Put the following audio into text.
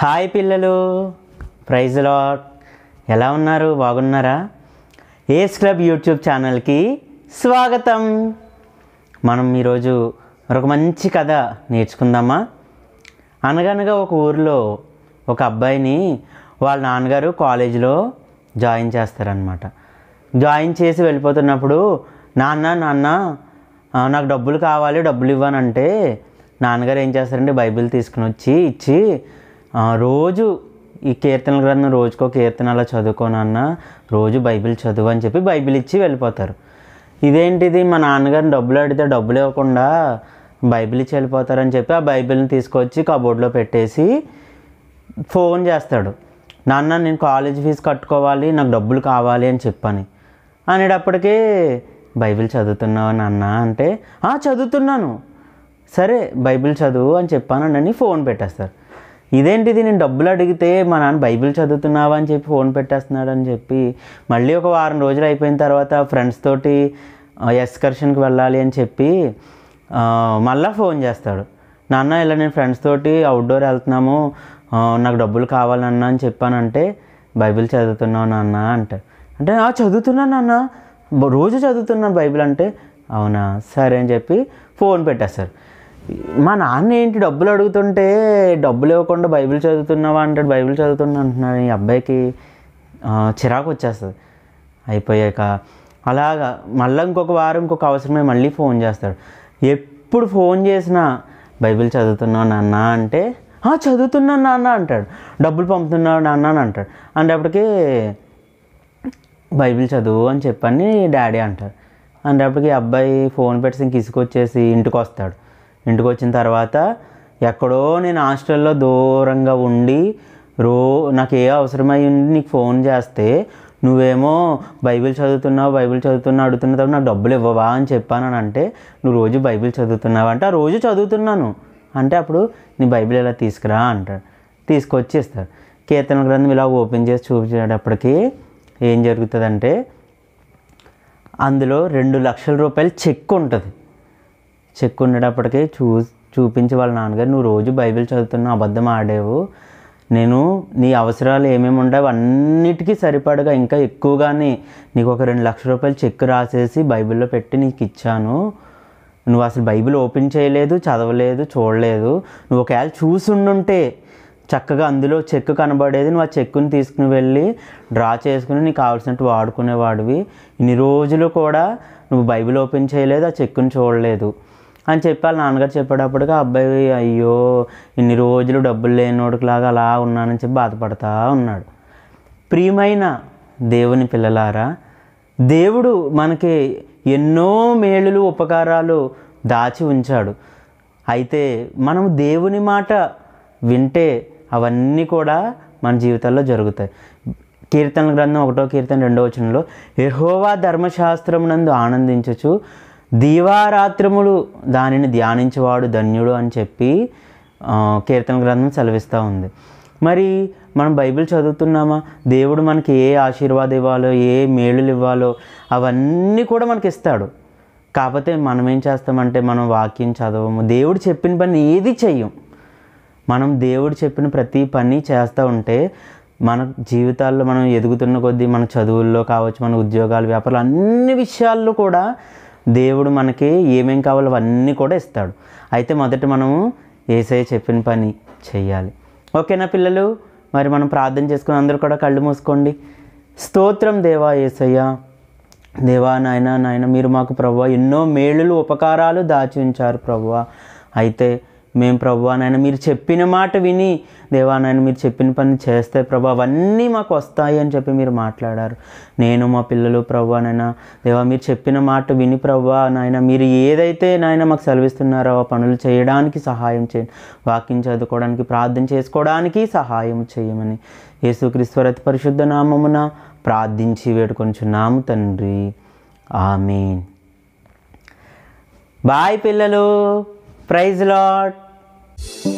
Hi పిల్లలు praise lot ఎలా ఉన్నారు బాగున్నారా ఏస్ క్లబ్ యూట్యూబ్ ఛానల్కి స్వాగతం మనం ఈరోజు ఒక మంచి కథ నేర్చుకుందామా అనగనగా ఒక ఊరిలో ఒక అబ్బాయిని వాళ్ళ నాన్నగారు కాలేజీలో జాయిన్ చేస్తారనమాట జాయిన్ చేసి వెళ్ళిపోతున్నప్పుడు నాన్న నాన్న నాకు డబ్బులు కావాలి డబ్బులు ఇవ్వనంటే నాన్నగారు ఏం చేస్తారంటే బైబిల్ తీసుకుని వచ్చి ఇచ్చి రోజు ఈ కీర్తన గ్రంథం రోజుకో కీర్తన అలా అన్న రోజు బైబిల్ చదువు అని చెప్పి బైబిల్ ఇచ్చి వెళ్ళిపోతారు ఇదేంటిది మా నాన్నగారిని డబ్బులు అడితే డబ్బులు ఇవ్వకుండా బైబిల్ ఇచ్చి వెళ్ళిపోతారని చెప్పి ఆ బైబిల్ని తీసుకొచ్చి కబోర్డ్లో పెట్టేసి ఫోన్ చేస్తాడు నాన్న నేను కాలేజ్ ఫీజు కట్టుకోవాలి నాకు డబ్బులు కావాలి అని చెప్పని అనేటప్పటికీ బైబిల్ చదువుతున్నావు నాన్న అంటే చదువుతున్నాను సరే బైబిల్ చదువు అని చెప్పానని ఫోన్ పెట్టేస్తారు ఇదేంటిది నేను డబ్బులు అడిగితే మా నాన్న బైబిల్ చదువుతున్నావా అని చెప్పి ఫోన్ పెట్టేస్తున్నాడు అని చెప్పి మళ్ళీ ఒక వారం రోజులు అయిపోయిన తర్వాత ఫ్రెండ్స్ తోటి ఎక్స్కర్షన్కి వెళ్ళాలి అని చెప్పి మళ్ళీ ఫోన్ చేస్తాడు నాన్న ఇలా నేను ఫ్రెండ్స్ తోటి అవుట్డోర్ వెళ్తున్నాము నాకు డబ్బులు కావాలన్నా అని చెప్పానంటే బైబిల్ చదువుతున్నావు నాన్న అంటాడు అంటే చదువుతున్నాను నాన్న రోజు చదువుతున్నాను బైబిల్ అంటే అవునా సరే అని చెప్పి ఫోన్ పెట్టేస్తారు మా నాన్న ఏంటి డబ్బులు అడుగుతుంటే డబ్బులు ఇవ్వకుండా బైబిల్ చదువుతున్నావా అంటాడు బైబిల్ చదువుతున్నా అంటున్నాడు ఈ అబ్బాయికి చిరాకు వచ్చేస్తుంది అయిపోయాక అలాగా మళ్ళీ ఇంకొక వారం ఇంకొక అవసరమే మళ్ళీ ఫోన్ చేస్తాడు ఎప్పుడు ఫోన్ చేసినా బైబిల్ చదువుతున్నావు నాన్న అంటే చదువుతున్నాను నాన్న అంటాడు డబ్బులు పంపుతున్నావు నాన్న అని అంటాడు అంటేపటికి బైబిల్ చదువు అని చెప్పని డాడీ అంటారు అప్పటికి అబ్బాయి ఫోన్ పెట్టి ఇంక ఇసుకొచ్చేసి ఇంటికి వస్తాడు ఇంటికి వచ్చిన తర్వాత ఎక్కడో నేను హాస్టల్లో దూరంగా ఉండి రో నాకు ఏ అవసరమై ఉండి నీకు ఫోన్ చేస్తే నువ్వేమో బైబిల్ చదువుతున్నావు బైబిల్ చదువుతున్నావు అడుగుతున్న నాకు డబ్బులు ఇవ్వవా అని చెప్పాను అని అంటే నువ్వు రోజు బైబిల్ చదువుతున్నావు అంటే ఆ రోజు చదువుతున్నాను అంటే అప్పుడు నీ బైబిల్ ఇలా తీసుకురా అంటాడు తీసుకొచ్చి ఇస్తారు కీర్తన గ్రంథం ఇలా ఓపెన్ చేసి చూపించేటప్పటికి ఏం జరుగుతుందంటే అందులో రెండు లక్షల రూపాయలు చెక్ ఉంటుంది చెక్ ఉండేటప్పటికీ చూ చూపించి వాళ్ళ నాన్నగారు నువ్వు రోజు బైబిల్ చదువుతున్నావు అబద్ధం ఆడేవు నేను నీ అవసరాలు ఏమేమి ఉండవు అన్నిటికీ సరిపడగా ఇంకా ఎక్కువగానే నీకు ఒక రెండు లక్షల రూపాయలు చెక్ రాసేసి బైబిల్లో పెట్టి నీకు ఇచ్చాను నువ్వు అసలు బైబిల్ ఓపెన్ చేయలేదు చదవలేదు చూడలేదు నువ్వు ఒకవేళ చూసుండుంటే చక్కగా అందులో చెక్ కనబడేది నువ్వు ఆ చెక్కుని తీసుకుని వెళ్ళి డ్రా చేసుకుని నీకు కావాల్సినట్టు వాడుకునేవాడివి ఇన్ని రోజులు కూడా నువ్వు బైబిల్ ఓపెన్ చేయలేదు ఆ చెక్కుని చూడలేదు అని చెప్పి వాళ్ళ నాన్నగారు చెప్పేటప్పటికి అబ్బాయి అయ్యో ఇన్ని రోజులు డబ్బులు లేనోడికిలాగా అలా ఉన్నానని చెప్పి బాధపడతా ఉన్నాడు ప్రియమైన దేవుని పిల్లలారా దేవుడు మనకి ఎన్నో మేలులు ఉపకారాలు దాచి ఉంచాడు అయితే మనం దేవుని మాట వింటే అవన్నీ కూడా మన జీవితాల్లో జరుగుతాయి కీర్తన గ్రంథం ఒకటో కీర్తన రెండో వచనంలో యహోవా నందు ఆనందించచ్చు దీవారాత్రములు దానిని ధ్యానించేవాడు ధన్యుడు అని చెప్పి కీర్తన గ్రంథం సెలవిస్తూ ఉంది మరి మనం బైబిల్ చదువుతున్నామా దేవుడు మనకి ఏ ఆశీర్వాదం ఇవ్వాలో ఏ మేలులు ఇవ్వాలో అవన్నీ కూడా మనకి ఇస్తాడు కాకపోతే మనం ఏం చేస్తామంటే మనం వాక్యం చదవము దేవుడు చెప్పిన పని ఏది చెయ్యం మనం దేవుడు చెప్పిన ప్రతి పని చేస్తూ ఉంటే మన జీవితాల్లో మనం ఎదుగుతున్న కొద్దీ మన చదువుల్లో కావచ్చు మన ఉద్యోగాలు వ్యాపారాలు అన్ని విషయాల్లో కూడా దేవుడు మనకి ఏమేం కావాలో అవన్నీ కూడా ఇస్తాడు అయితే మొదట మనము ఏసై చెప్పిన పని చేయాలి ఓకేనా పిల్లలు మరి మనం ప్రార్థన చేసుకుని అందరూ కూడా కళ్ళు మూసుకోండి స్తోత్రం దేవా ఏసయ్య దేవా నాయన నాయన మీరు మాకు ప్రభు ఎన్నో మేళులు ఉపకారాలు దాచి ఉంచారు ప్రభు అయితే మేము ప్రభా నాయన మీరు చెప్పిన మాట విని దేవా నాయన మీరు చెప్పిన పని చేస్తే ప్రభా అవన్నీ మాకు వస్తాయి అని చెప్పి మీరు మాట్లాడారు నేను మా పిల్లలు ప్రభా నాయన దేవా మీరు చెప్పిన మాట విని ప్రభా నాయన మీరు ఏదైతే నాయన మాకు సెలవిస్తున్నారో ఆ పనులు చేయడానికి సహాయం చేయండి వాకింగ్ చదువుకోవడానికి ప్రార్థన చేసుకోవడానికి సహాయం చేయమని యేసుక్రీశ్వరతి పరిశుద్ధ నామమున ప్రార్థించి వేడుకొని చున్నాము తండ్రి ఆమె బాయ్ పిల్లలు a lot.